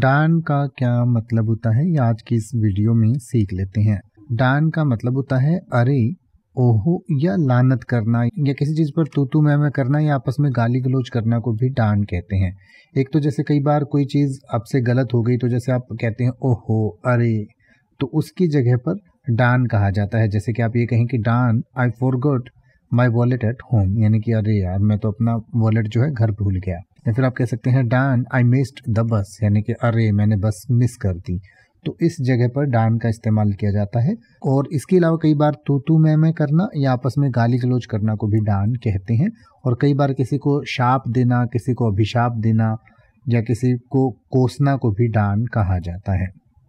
डान का क्या मतलब होता है ये आज की इस वीडियो में सीख लेते हैं डान का मतलब होता है अरे ओहो या लानत करना या किसी चीज़ पर तू तू मैं मैं करना या आपस में गाली गलोच करना को भी डान कहते हैं एक तो जैसे कई बार कोई चीज़ आपसे गलत हो गई तो जैसे आप कहते हैं ओहो अरे तो उसकी जगह पर डान कहा जाता है जैसे कि आप ये कहें कि damn I got my wallet at home यानी कि अरे यार मैं तो अपना वॉलेट जो है घर भूल गया या फिर आप कह सकते हैं डान आई मिस्ड द बस यानी कि अरे मैंने बस मिस कर दी तो इस जगह पर डान का इस्तेमाल किया जाता है और इसके अलावा कई बार तो तू मैं मैं करना या आपस में गाली गलोच करना को भी डान कहते हैं और कई बार किसी को शाप देना किसी को अभिशाप देना या किसी को कोसना को भी डान कहा जाता है